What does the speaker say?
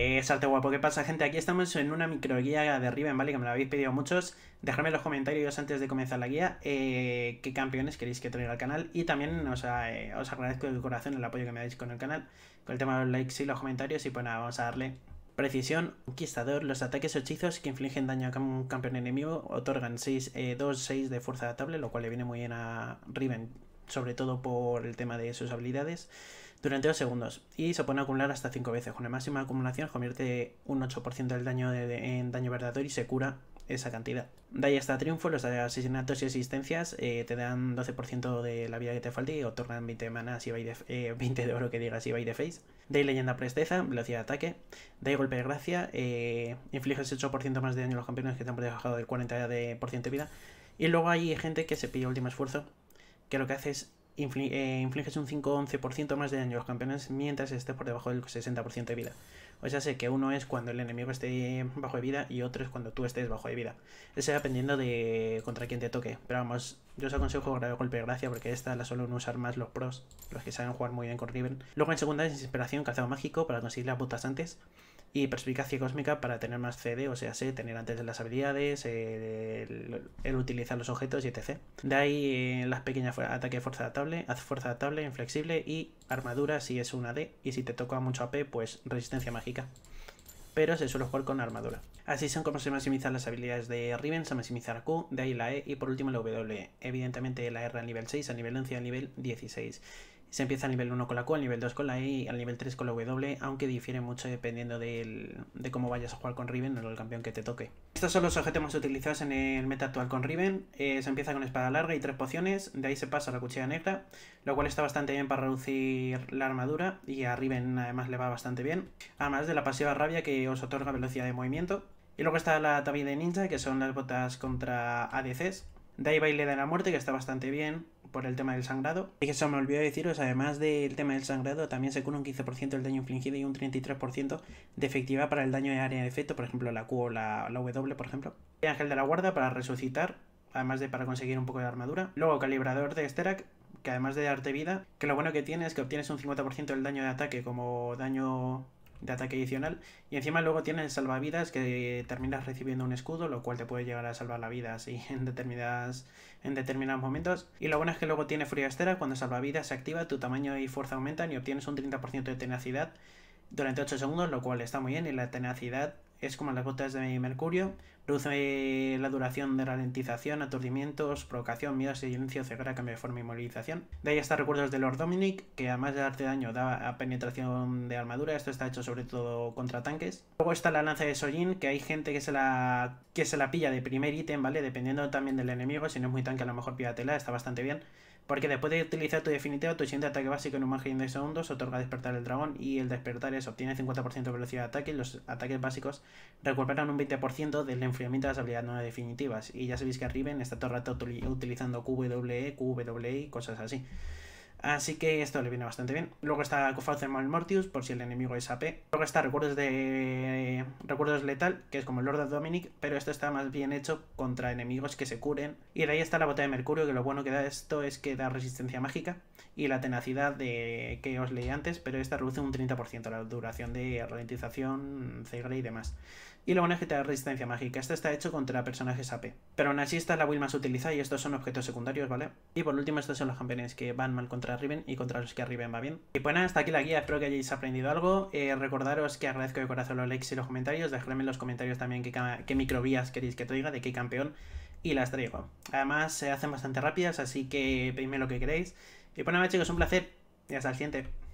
Eh, salte guapo, ¿qué pasa gente? Aquí estamos en una microguía de Riven, ¿vale? Que me la habéis pedido muchos. Dejadme en los comentarios antes de comenzar la guía eh, qué campeones queréis que traiga al canal. Y también eh, os agradezco de corazón el apoyo que me dais con el canal, con el tema de los likes y los comentarios. Y pues nada, vamos a darle Precisión, Conquistador, los ataques hechizos que infligen daño a un campeón enemigo otorgan 6, 2, 6 de fuerza adaptable, lo cual le viene muy bien a Riven sobre todo por el tema de sus habilidades, durante 2 segundos y se pone a acumular hasta 5 veces. Con la máxima acumulación convierte un 8% del daño en daño verdadero y se cura esa cantidad. De ahí hasta triunfo, los asesinatos y existencias eh, te dan 12% de la vida que te falta y otorgan 20 y de, eh, de oro que digas y de face. De leyenda presteza, velocidad de ataque. De golpe de gracia, eh, infliges 8% más de daño a los campeones que te han bajado del 40% de vida. Y luego hay gente que se pilla último esfuerzo que lo que hace es eh, infliges un 5-11% más de daño a los campeones mientras estés por debajo del 60% de vida. O sea, sé que uno es cuando el enemigo esté bajo de vida y otro es cuando tú estés bajo de vida. Eso dependiendo de contra quién te toque. Pero vamos, yo os aconsejo grabar golpe de gracia porque esta la suelen usar más los pros, los que saben jugar muy bien con Riven. Luego en segunda es inspiración, cazado mágico para conseguir las botas antes y perspicacia cósmica para tener más CD, o sea, tener antes de las habilidades, eh, el, utilizar los objetos y etc. De ahí eh, las pequeñas ataque fuerza adaptable, fuerza adaptable, inflexible y armadura si es una D y si te toca mucho AP, pues resistencia mágica pero se suele jugar con armadura. Así son como se maximizan las habilidades de Riven, se maximiza la Q, de ahí la E y por último la W. Evidentemente la R al nivel 6, a nivel 11 a nivel 16. Se empieza a nivel 1 con la Q, al nivel 2 con la E y al nivel 3 con la W, aunque difiere mucho dependiendo de cómo vayas a jugar con Riven o el campeón que te toque. Estos son los objetos más utilizados en el meta actual con Riven. Eh, se empieza con espada larga y tres pociones, de ahí se pasa a la cuchilla negra, lo cual está bastante bien para reducir la armadura y a Riven además le va bastante bien, además de la pasiva rabia que os otorga velocidad de movimiento. Y luego está la tabla de ninja, que son las botas contra ADCs, de ahí Baile de la Muerte, que está bastante bien por el tema del sangrado. Y que se me olvidó deciros, además del tema del sangrado, también se cura un 15% del daño infligido y un 33% de efectiva para el daño de área de efecto, por ejemplo la Q o la, W, por ejemplo. Ángel de la Guarda para resucitar, además de para conseguir un poco de armadura. Luego Calibrador de Sterak, que además de darte vida, que lo bueno que tiene es que obtienes un 50% del daño de ataque como daño de ataque adicional. Y encima luego tienes salvavidas que terminas recibiendo un escudo, lo cual te puede llegar a salvar la vida así en determinadas en determinados momentos. Y lo bueno es que luego tiene furia estera, cuando salvavidas se activa, tu tamaño y fuerza aumentan y obtienes un 30% de tenacidad durante 8 segundos, lo cual está muy bien y la tenacidad es como las gotas de mercurio, reduce eh, la duración de ralentización, aturdimientos, provocación, miedo, silencio, ceguera, cambio de forma y movilización. De ahí está recuerdos de Lord Dominic, que además de darte daño da penetración de armadura, esto está hecho sobre todo contra tanques. Luego está la lanza de Sojin, que hay gente que se la, que se la pilla de primer ítem, ¿vale? Dependiendo también del enemigo, si no es muy tanque a lo mejor tela está bastante bien. Porque después de utilizar tu definitiva, tu siguiente ataque básico en un margen de segundos otorga despertar el dragón y el despertar es obtiene 50% de velocidad de ataque y los ataques básicos recuperan un 20% del enfriamiento de las habilidades no definitivas. Y ya sabéis que Riven está todo el rato utilizando QWE, QWE y cosas así. Así que esto le viene bastante bien. Luego está Mal Mortius, por si el enemigo es AP. Luego está Recuerdos de Recuerdos Letal, que es como el Lord of Dominic, pero esto está más bien hecho contra enemigos que se curen. Y de ahí está la Botella de Mercurio, que lo bueno que da esto es que da resistencia mágica y la tenacidad de que os leí antes, pero esta reduce un 30% la duración de ralentización, cegre y demás. Y lo bueno que te da resistencia mágica. Este está hecho contra personajes AP. Pero aún así esta es la WILL más utilizada y estos son objetos secundarios, ¿vale? Y por último estos son los campeones que van mal contra Riven y contra los que Riven va bien. Y bueno, pues hasta aquí la guía. Espero que hayáis aprendido algo. Eh, recordaros que agradezco de corazón los likes y los comentarios. Dejadme en los comentarios también qué, qué microvías queréis que traiga, de qué campeón. Y las traigo. Además se hacen bastante rápidas, así que pedidme lo que queréis. Y bueno, pues chicos, un placer. Y hasta el siguiente.